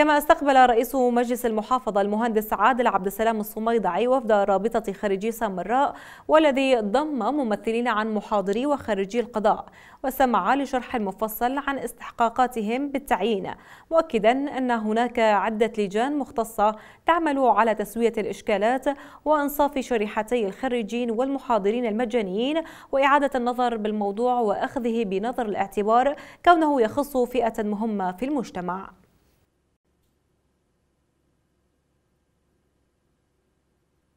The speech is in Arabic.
كما استقبل رئيس مجلس المحافظة المهندس عادل عبد السلام الصميدعي وفد رابطة خريجي سامراء والذي ضم ممثلين عن محاضري وخريجي القضاء وسمع لشرح مفصل عن استحقاقاتهم بالتعيين مؤكدا أن هناك عدة لجان مختصة تعمل على تسوية الإشكالات وإنصاف شريحتي الخريجين والمحاضرين المجانيين وإعادة النظر بالموضوع وأخذه بنظر الاعتبار كونه يخص فئة مهمة في المجتمع